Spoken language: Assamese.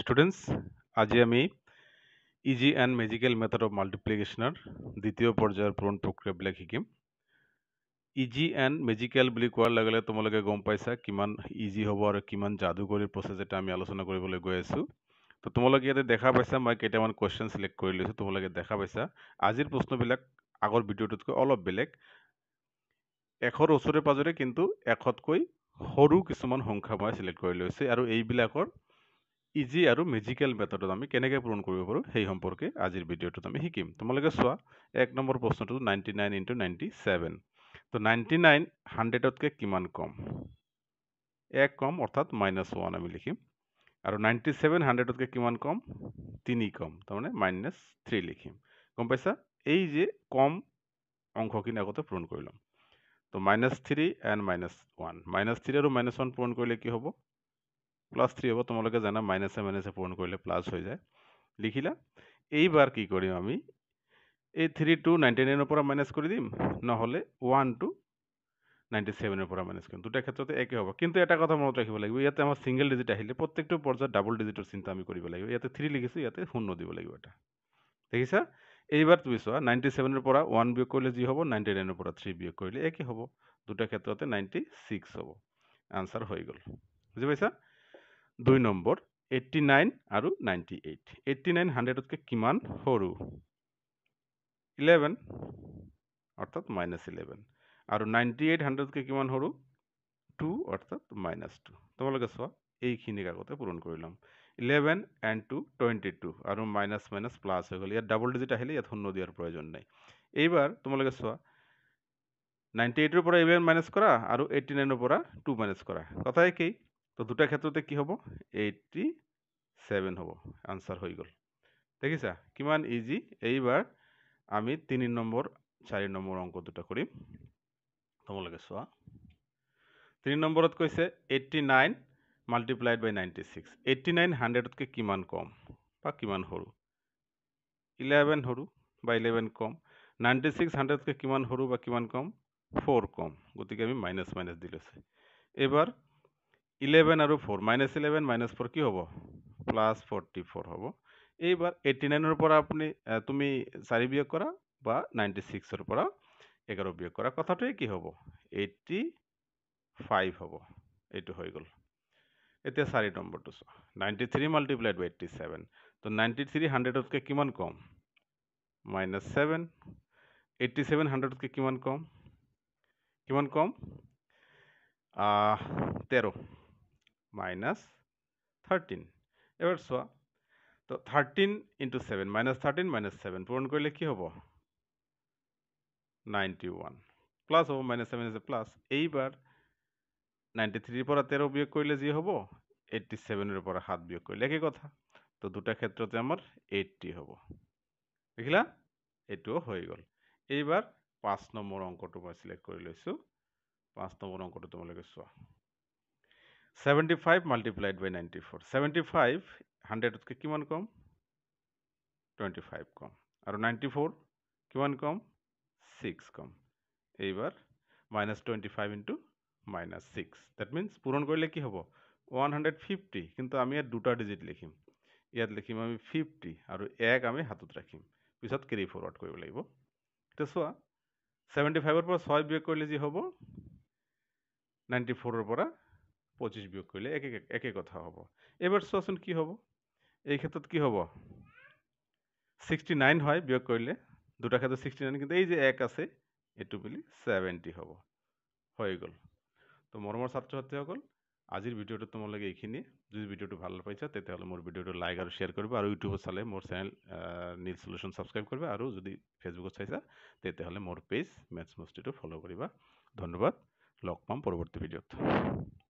ষ্টুডেণ্টছ আজি আমি easy and magical method of মাল্টিপ্লিকেশ্যনৰ দ্বিতীয় পৰ্যায়ৰ পূৰণ প্ৰক্ৰিয়াবিলাক শিকিম ইজি এণ্ড মেজিকেল বুলি কোৱাৰ লগে লগে তোমালোকে গম পাইছা কিমান ইজি হ'ব আৰু কিমান যাদুকৰীৰ প্ৰচেছ এটা আমি আলোচনা কৰিবলৈ গৈ আছোঁ তো তোমালোকে ইয়াতে দেখা পাইছা মই কেইটামান কুৱেশ্যন ছিলেক্ট কৰি লৈছোঁ তোমালোকে দেখা পাইছা আজিৰ প্ৰশ্নবিলাক আগৰ ভিডিঅ'টোতকৈ অলপ বেলেগ এশৰ ওচৰে পাঁজৰে কিন্তু এশতকৈ সৰু কিছুমান সংখ্যা মই ছিলেক্ট কৰি লৈছোঁ আৰু এইবিলাকৰ ইজি আৰু মেজিকেল মেথডত আমি কেনেকৈ পূৰণ কৰিব পাৰোঁ সেই সম্পৰ্কে আজিৰ ভিডিঅ'টোত আমি শিকিম তোমালোকে চোৱা এক নম্বৰ প্ৰশ্নটো ninety nine into ninety seven তো নাইণ্টি নাইন হাণ্ড্ৰেডতকৈ কিমান কম এক কম অৰ্থাৎ মাইনাছ ওৱান আমি লিখিম আৰু নাইণ্টি ছেভেন হাণ্ড্ৰেডতকৈ কিমান কম তিনি কম তাৰমানে মাইনাছ থ্ৰী লিখিম গম পাইছা এই যে কম অংশখিনি আগতে পূৰণ কৰি ল'ম তো minus three and minus one minus three আৰু মাইনাছ ওৱান পূৰণ কৰিলে কি হ'ব প্লাছ থ্ৰী হ'ব তোমালোকে জানা মাইনাছে মাইনাছে পূৰণ কৰিলে প্লাছ হৈ যায় লিখিলা এইবাৰ কি কৰিম আমি এই থ্ৰী টু নাইণ্টি নাইনৰ পৰা মাইনাছ কৰি দিম নহ'লে ওৱান টু নাইণ্টি ছেভেনৰ পৰা মাইনাছ কৰিম দুটা ক্ষেত্ৰতে একে হ'ব কিন্তু এটা কথা মনত ৰাখিব লাগিব ইয়াতে আমাৰ ছিংগল ডিজিট আহিলে প্ৰত্যেকটো পৰ্যায়ত ডাবল ডিজিটৰ চিন্তা আমি কৰিব লাগিব ইয়াতে থ্ৰী লিখিছোঁ ইয়াতে শূন্য দিব লাগিব এটা দেখিছা এইবাৰ তুমি চোৱা নাইণ্টি ছেভেনৰ পৰা ওৱান বিয়োগ কৰিলে যি হ'ব নাইণ্টি নাইনৰ পৰা থ্ৰী বিয়োগ কৰিলে একে হ'ব দুটা ক্ষেত্ৰতে নাইণ্টি ছিক্স হ'ব আনচাৰ হৈ গ'ল বুজি পাইছা দুই নম্বৰ এইট্টি নাইন আৰু নাইনটি এইট এইট্টি নাইন হাণ্ড্ৰেডতকৈ কিমান সৰু ইলেভেন অৰ্থাৎ মাইনাছ ইলেভেন আৰু নাইণ্টি এইট হাণ্ড্ৰেডতকৈ কিমান সৰু টু অৰ্থাৎ মাইনাছ টু তোমালোকে চোৱা এইখিনিক আগতে পূৰণ কৰি ল'ম eleven and two twenty two আৰু মাইনাছ মাইনাছ প্লাছ হৈ গ'ল ইয়াত ডাবল ডিজিট আহিলে ইয়াত শূন্য দিয়ার প্ৰয়োজন নাই এইবাৰ তোমালোকে চোৱা নাইণ্টি এইটৰ পৰা ইলেভেন মাইনাস কৰা আৰু এইট্টি নাইনৰ পৰা টু মাইনাস কৰা কথা একেই তো দুটা ক্ষেত্ৰতে কি হব এইটি সেভেন হব আনচাৰ হৈ গ'ল দেখিছা কিমান ইজি এইবাৰ আমি তিনি নম্বৰ চাৰি নম্বৰ অংক দুটা কৰি তোমালে চোৱা তিনি নম্বৰত কৈছে eighty nine multiplied by ninety six eighty nine হাণ্ড্ৰেডতকৈ কিমান কম বা কিমান সৰু ইলেভেন সৰু বা ইলেভেন কম নাইণ্টি ছিক্স হাণ্ড্ৰেডতকৈ কিমান সৰু বা কিমান কম ফ'ৰ কম গতিকে আমি মাইনাছ মাইনাছ দি লৈছোঁ এইবাৰ ইলেভেন আৰু four minus eleven minus four কি হ'ব প্লাছ ফৰ্টি ফ'ৰ হ'ব এইবাৰ এইটি নাইনৰ পৰা আপুনি তুমি চাৰি বিয়োগ কৰা বা নাইণ্টি ছিক্সৰ পৰা এঘাৰ বিয়োগ কৰা কথাটোৱে কি হ'ব এইটি ফাইভ হ'ব এইটো হৈ গ'ল এতিয়া চাৰি নম্বৰটো চোৱা ninety three multiplied by eighty seven তো নাইণ্টি থ্ৰী হাণ্ড্ৰেডতকৈ কিমান কম মাইনাছ ছেভেন এইটি ছেভেন হাণ্ড্ৰেডতকৈ কিমান কম কিমান কম তেৰ মাইনাছ থাৰ্টিন এবাৰ চোৱা তো thirteen into seven minus thirteen minus seven পূৰণ কৰিলে কি হ'ব নাইণ্টি ওৱান প্লাছ হ'ব minus seven is a plus এইবাৰ নাইণ্টি থ্ৰীৰ পৰা তেৰ বিয়োগ কৰিলে যি হ'ব এইটটি ছেভেনৰ পৰা সাত বিয়োগ কৰিলে একে কথা তো দুটা ক্ষেত্ৰতে আমাৰ এইটটি হ'ব দেখিলা এইটোও হৈ গ'ল এইবাৰ পাঁচ নম্বৰ অংকটো মই ছিলেক্ট কৰি লৈছোঁ পাঁচ নম্বৰ অংকটো তোমালোকে চোৱা seventy five multiplied by ninety four seventy five হাণ্ড্ৰেডতকৈ কিমান কম টুৱেণ্টি ফাইভ কম আৰু নাইণ্টি ফ'ৰ কিমান কম ছিক্স কম এইবাৰ minus twenty five into minus six that means পূৰণ কৰিলে কি হ'ব ওৱান হাণ্ড্ৰেড ফিফটি কিন্তু আমি ইয়াত দুটা ডিজিট লিখিম ইয়াত লিখিম আমি ফিফটি আৰু এক আমি হাতত ৰাখিম পিছত কেৰি ফৰৱাৰ্ড কৰিব লাগিব এতিয়া চোৱা ছেভেণ্টি ফাইভৰ পৰা ছয় বিয়োগ কৰিলে যি হ'ব নাইণ্টি ফ'ৰৰ পৰা পঁচিশ বিয়োগ করলে এক এক একই কথা হব এবার সোয়াশন কি হব এই ক্ষেত্রে কি হব সিক্সটি নাইন হয় বিয়োগ করলে দুটা ক্ষেত্রে সিক্সটি নাইন কিন্তু এই যে এক আছে এটু বলি সেভেন্টি হব হয়ে গ'ল তো মৰমৰ ছাত্ৰছাত্ৰীসকল আজিৰ ভিডিঅ'টো তোমালোকে এইখিনি যদি ভিডিঅ'টো ভাল পাইছা তেতিয়াহ'লে মোৰ ভিডিঅ'টো লাইক আৰু শ্বেয়াৰ করবে আৰু ইউটিউবত চালে মোৰ চেনেল নীল সলিউশন ছাবস্ক্ৰাইব করবে আৰু যদি ফেচবুকত চাইছা তেতিয়াহ'লে মোৰ পেজ ম্যাথস মুষ্টিটো ফ'ল' কৰিবা ধন্যবাদ লগ পাম পৰৱৰ্তী ভিডিঅ'ত